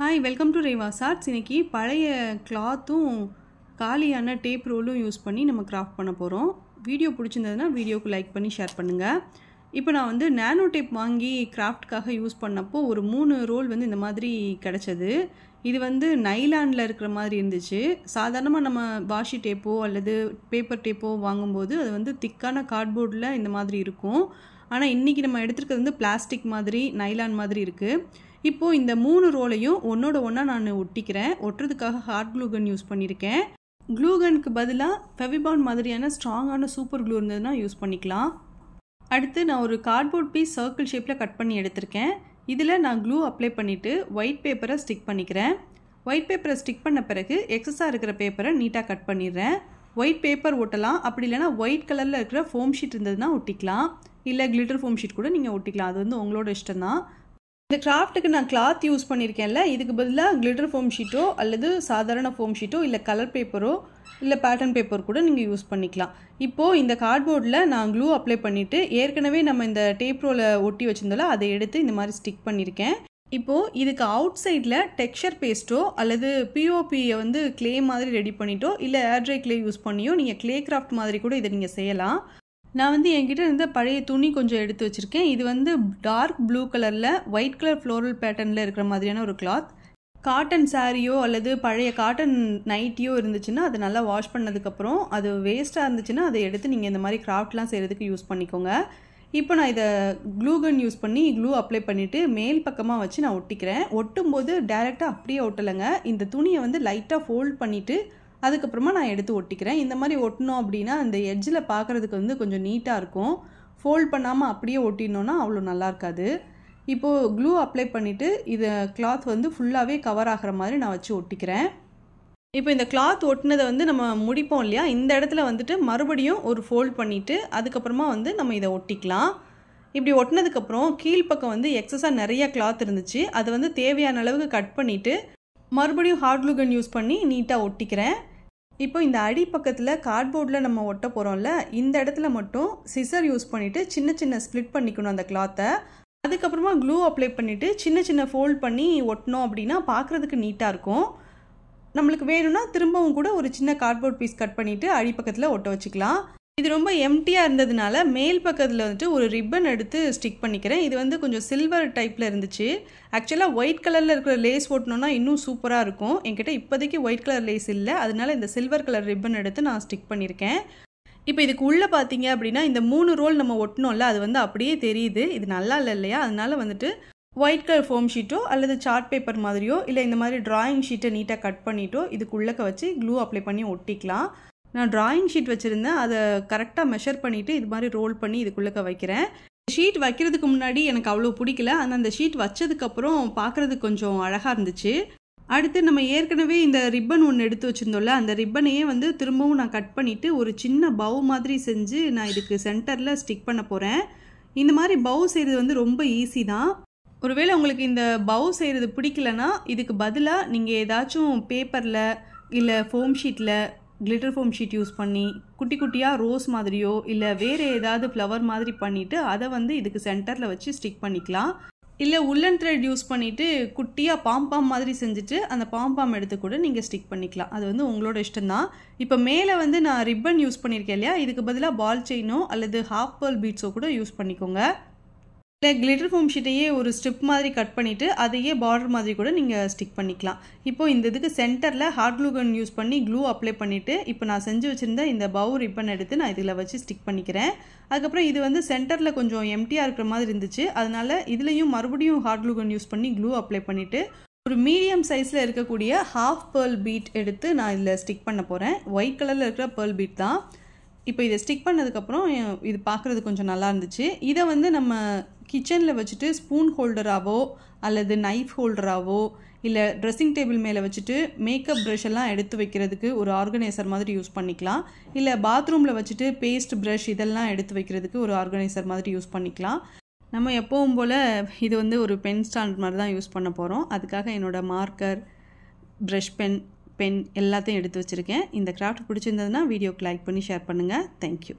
hi welcome to Reva charts இன்றைக்கி பழைய கிளாத்தும் காலியான டேப் ரோலும் யூஸ் பண்ணி நம்ம கிராஃப்ட் பண்ண போகிறோம் வீடியோ பிடிச்சிருந்ததுன்னா வீடியோக்கு லைக் பண்ணி ஷேர் பண்ணுங்கள் இப்போ நான் வந்து நேனோ டேப் வாங்கி கிராஃப்ட்காக யூஸ் பண்ணப்போ ஒரு மூணு ரோல் வந்து இந்த மாதிரி கிடச்சது இது வந்து நைலாண்டில் இருக்கிற மாதிரி இருந்துச்சு சாதாரணமாக நம்ம வாஷி டேப்போ அல்லது பேப்பர் டேப்போ வாங்கும்போது அது வந்து திக்கான கார்ட்போர்டில் இந்த மாதிரி இருக்கும் ஆனால் இன்றைக்கி நம்ம எடுத்துருக்கிறது வந்து பிளாஸ்டிக் மாதிரி நைலான் மாதிரி இருக்குது இப்போது இந்த மூணு ரோலையும் ஒன்றோட ஒன்றா நான் ஒட்டிக்கிறேன் ஒட்டுறதுக்காக ஹார்ட் க்ளூகன் யூஸ் பண்ணியிருக்கேன் க்ளூகனுக்கு பதிலாக ஃபெவிபான் மாதிரியான ஸ்ட்ராங்கான சூப்பர் க்ளூ இருந்ததுன்னா யூஸ் பண்ணிக்கலாம் அடுத்து நான் ஒரு கார்ட்போர்ட் பீஸ் சர்க்கிள் ஷேப்பில் கட் பண்ணி எடுத்திருக்கேன் இதில் நான் க்ளூ அப்ளை பண்ணிவிட்டு ஒயிட் பேப்பரை ஸ்டிக் பண்ணிக்கிறேன் ஒயிட் பேப்பரை ஸ்டிக் பண்ண பிறகு எக்ஸஸாக இருக்கிற பேப்பரை நீட்டாக கட் பண்ணிடுறேன் ஒயிட் பேப்பர் ஒட்டலாம் அப்படி இல்லைனா ஒயிட் கலரில் இருக்கிற ஃபோம் ஷீட் இருந்ததுன்னா ஒட்டிக்கலாம் இல்லை கிளிட்டர் ஃபோம் ஷீட் கூட நீங்கள் ஒட்டிக்கலாம் அது வந்து உங்களோட இஷ்டம் தான் இந்த கிராஃப்ட்டுக்கு நான் கிளாத் யூஸ் பண்ணியிருக்கேன்ல இதுக்கு பதிலாக கிளிட்டர் ஃபோம் ஷீட்டோ அல்லது சாதாரண ஃபோம் ஷீட்டோ இல்லை கலர் பேப்பரோ இல்லை பேட்டர்ன் பேப்பர் கூட நீங்கள் யூஸ் பண்ணிக்கலாம் இப்போது இந்த கார்ட்போர்டில் நான் க்ளூ அப்ளை பண்ணிவிட்டு ஏற்கனவே நம்ம இந்த டேப்ரோவில் ஒட்டி வச்சுருந்தோம்ல அதை எடுத்து இந்த மாதிரி ஸ்டிக் பண்ணியிருக்கேன் இப்போது இதுக்கு அவுட் சைடில் டெக்ஸ்சர் பேஸ்ட்டோ அல்லது பிஓபியை வந்து கிளே மாதிரி ரெடி பண்ணிட்டோ இல்லை ஏர்ட்ரை கிளே யூஸ் பண்ணியோ நீங்கள் கிளே கிராஃப்ட் மாதிரி கூட இதை நீங்கள் செய்யலாம் நான் வந்து என்கிட்ட இருந்த பழைய துணி கொஞ்சம் எடுத்து வச்சுருக்கேன் இது வந்து டார்க் ப்ளூ கலரில் ஒயிட் கலர் ஃப்ளோரல் பேட்டர்னில் இருக்கிற மாதிரியான ஒரு கிளாத் காட்டன் சாரியோ அல்லது பழைய காட்டன் நைட்டியோ இருந்துச்சுன்னா அது நல்லா வாஷ் பண்ணதுக்கப்புறம் அது வேஸ்ட்டாக இருந்துச்சுன்னா அதை எடுத்து நீங்கள் இந்த மாதிரி கிராஃப்ட்லாம் செய்கிறதுக்கு யூஸ் பண்ணிக்கோங்க இப்போ நான் இதை க்ளூ கன் யூஸ் பண்ணி க்ளூ அப்ளை பண்ணிவிட்டு மேல் பக்கமாக வச்சு நான் ஒட்டிக்கிறேன் ஒட்டும் போது டேரெக்டாக அப்படியே ஒட்டலைங்க இந்த துணியை வந்து லைட்டாக ஃபோல்ட் பண்ணிவிட்டு அதுக்கப்புறமா நான் எடுத்து ஒட்டிக்கிறேன் இந்த மாதிரி ஒட்டினோம் அப்படின்னா அந்த எட்ஜில் பார்க்குறதுக்கு வந்து கொஞ்சம் நீட்டாக இருக்கும் ஃபோல்ட் பண்ணாமல் அப்படியே ஒட்டினோன்னா அவ்வளோ நல்லா இருக்காது இப்போது க்ளூ அப்ளை பண்ணிவிட்டு இதை கிளாத் வந்து ஃபுல்லாகவே கவர் ஆகிற மாதிரி நான் வச்சு ஒட்டிக்கிறேன் இப்போ இந்த கிளாத் ஒட்டினதை வந்து நம்ம முடிப்போம் இல்லையா இந்த இடத்துல வந்துட்டு மறுபடியும் ஒரு ஃபோல்ட் பண்ணிவிட்டு அதுக்கப்புறமா வந்து நம்ம இதை ஒட்டிக்கலாம் இப்படி ஒட்டினதுக்கப்புறம் கீழ்ப்பக்கம் வந்து எக்ஸஸாக நிறைய கிளாத் இருந்துச்சு அதை வந்து தேவையான அளவுக்கு கட் பண்ணிவிட்டு மறுபடியும் ஹார்ட்லூகன் யூஸ் பண்ணி நீட்டாக ஒட்டிக்கிறேன் இப்போ இந்த அடிப்பக்கத்தில் கார்ட்போர்டில் நம்ம ஒட்ட போகிறோம்ல இந்த இடத்துல மட்டும் சிசர் யூஸ் பண்ணிவிட்டு சின்ன சின்ன ஸ்ப்ளிட் பண்ணிக்கணும் அந்த கிளாத்தை அதுக்கப்புறமா க்ளூ அப்ளை பண்ணிவிட்டு சின்ன சின்ன ஃபோல்ட் பண்ணி ஒட்டினோம் அப்படின்னா பார்க்குறதுக்கு நீட்டாக இருக்கும் நம்மளுக்கு வேணும்னா திரும்பவும் கூட ஒரு சின்ன கார்ட்போர்ட் பீஸ் கட் பண்ணிவிட்டு அடிப்பக்கத்தில் ஒட்ட வச்சுக்கலாம் இது ரொம்ப எம்டியாக இருந்ததுனால மேல் பக்கத்தில் வந்துட்டு ஒரு ரிப்பன் எடுத்து ஸ்டிக் பண்ணிக்கிறேன் இது வந்து கொஞ்சம் சில்வர் டைப்பில் இருந்துச்சு ஆக்சுவலாக ஒயிட் கலரில் இருக்கிற லேஸ் ஓட்டணுன்னா இன்னும் சூப்பராக இருக்கும் என்கிட்ட இப்போதைக்கு ஒயிட் கலர் லேஸ் இல்லை அதனால இந்த சில்வர் கலர் ரிப்பன் எடுத்து நான் ஸ்டிக் பண்ணியிருக்கேன் இப்போ இதுக்கு உள்ளே பார்த்தீங்க அப்படின்னா இந்த மூணு ரோல் நம்ம ஒட்டினோம்ல அது வந்து அப்படியே தெரியுது இது நல்லா இல்லை இல்லையா அதனால வந்துட்டு ஒயிட் கலர் ஃபோம் ஷீட்டோ அல்லது சார்ட் பேப்பர் மாதிரியோ இல்லை இந்த மாதிரி ட்ராயிங் ஷீட்டை நீட்டாக கட் பண்ணிவிட்டோ இதுக்குள்ளக்க வச்சு க்ளூ அப்ளை பண்ணி ஒட்டிக்கலாம் நான் ட்ராயிங் ஷீட் வச்சுருந்தேன் அதை கரெக்டாக மெஷர் பண்ணிவிட்டு இது மாதிரி ரோல் பண்ணி இதுக்குள்ளக்க வைக்கிறேன் ஷீட் வைக்கிறதுக்கு முன்னாடி எனக்கு அவ்வளோ பிடிக்கல ஆனால் அந்த ஷீட் வச்சதுக்கப்புறம் பார்க்குறதுக்கு கொஞ்சம் அழகாக இருந்துச்சு அடுத்து நம்ம ஏற்கனவே இந்த ரிப்பன் ஒன்று எடுத்து வச்சுருந்தோம்ல அந்த ரிப்பனையே வந்து திரும்பவும் நான் கட் பண்ணிவிட்டு ஒரு சின்ன பவு மாதிரி செஞ்சு நான் இதுக்கு சென்டரில் ஸ்டிக் பண்ண போகிறேன் இந்த மாதிரி பவு செய்கிறது வந்து ரொம்ப ஈஸி தான் ஒருவேளை உங்களுக்கு இந்த பவு செய்கிறது பிடிக்கலனா இதுக்கு பதிலாக நீங்கள் ஏதாச்சும் பேப்பரில் இல்லை ஃபோம் ஷீட்டில் கிளிட்டர் ஃபோம் ஷீட் யூஸ் பண்ணி குட்டி குட்டியாக ரோஸ் மாதிரியோ இல்லை வேறு ஏதாவது ஃப்ளவர் மாதிரி பண்ணிவிட்டு அதை வந்து இதுக்கு சென்டரில் வச்சு ஸ்டிக் பண்ணிக்கலாம் இல்லை உள்ளன் த்ரெட் யூஸ் பண்ணிவிட்டு குட்டியாக பாம்பாம் மாதிரி செஞ்சுட்டு அந்த பாம்பாம் எடுத்து கூட நீங்கள் ஸ்டிக் பண்ணிக்கலாம் அது வந்து உங்களோட இஷ்டம்தான் இப்போ மேலே வந்து நான் ரிப்பன் யூஸ் பண்ணியிருக்கேன் இல்லையா இதுக்கு பதிலாக பால் செயினோ அல்லது ஹாஃப் பேர்ல் பீட்ஸோ கூட யூஸ் பண்ணிக்கோங்க இல்லை கிளிட்டர் ஃபோம் ஷீட்டையே ஒரு ஸ்ட்ரிப் மாதிரி கட் பண்ணிவிட்டு அதையே பார்டர் மாதிரி கூட நீங்கள் ஸ்டிக் பண்ணிக்கலாம் இப்போது இந்த இதுக்கு சென்டரில் ஹார்ட் க்ளூ கன் யூஸ் பண்ணி க்ளூ அப்ளை பண்ணிவிட்டு இப்போ நான் செஞ்சு வச்சுருந்த இந்த பவு ரிப்பன் எடுத்து நான் இதில் வச்சு ஸ்டிக் பண்ணிக்கிறேன் அதுக்கப்புறம் இது வந்து சென்டரில் கொஞ்சம் எம்டியாக இருக்கிற மாதிரி இருந்துச்சு அதனால் இதுலேயும் மறுபடியும் ஹார்ட் க்ளூ கன் யூஸ் பண்ணி க்ளூ அப்ளை பண்ணிவிட்டு ஒரு மீடியம் சைஸில் இருக்கக்கூடிய ஹாஃப் பேர்ல் பீட் எடுத்து நான் இதில் ஸ்டிக் பண்ண போகிறேன் ஒயிட் கலரில் இருக்கிற பேர்ல் பீட் தான் இப்போ இதை ஸ்டிக் பண்ணதுக்கப்புறம் இது பார்க்குறது கொஞ்சம் நல்லா இருந்துச்சு இதை வந்து நம்ம கிச்சனில் வச்சுட்டு ஸ்பூன் ஹோல்டராகவோ அல்லது நைஃப் ஹோல்டராகவோ இல்லை ட்ரெஸ்ஸிங் டேபிள் மேலே வச்சுட்டு மேக்கப் ப்ரஷ் எல்லாம் எடுத்து வைக்கிறதுக்கு ஒரு ஆர்கனைசர் மாதிரி யூஸ் பண்ணிக்கலாம் இல்லை பாத்ரூமில் வச்சுட்டு பேஸ்ட் ப்ரஷ் இதெல்லாம் எடுத்து வைக்கிறதுக்கு ஒரு ஆர்கனைசர் மாதிரி யூஸ் பண்ணிக்கலாம் நம்ம எப்போவும் போல் இது வந்து ஒரு பென் ஸ்டாண்ட் மாதிரி தான் யூஸ் பண்ண போகிறோம் அதுக்காக என்னோடய மார்க்கர் ப்ரஷ் பென் பென் எல்லாத்தையும் எடுத்து வச்சுருக்கேன் இந்த கிராஃப்ட் பிடிச்சிருந்ததுன்னா வீடியோக்கு லைக் பண்ணி ஷேர் பண்ணுங்கள் தேங்க்யூ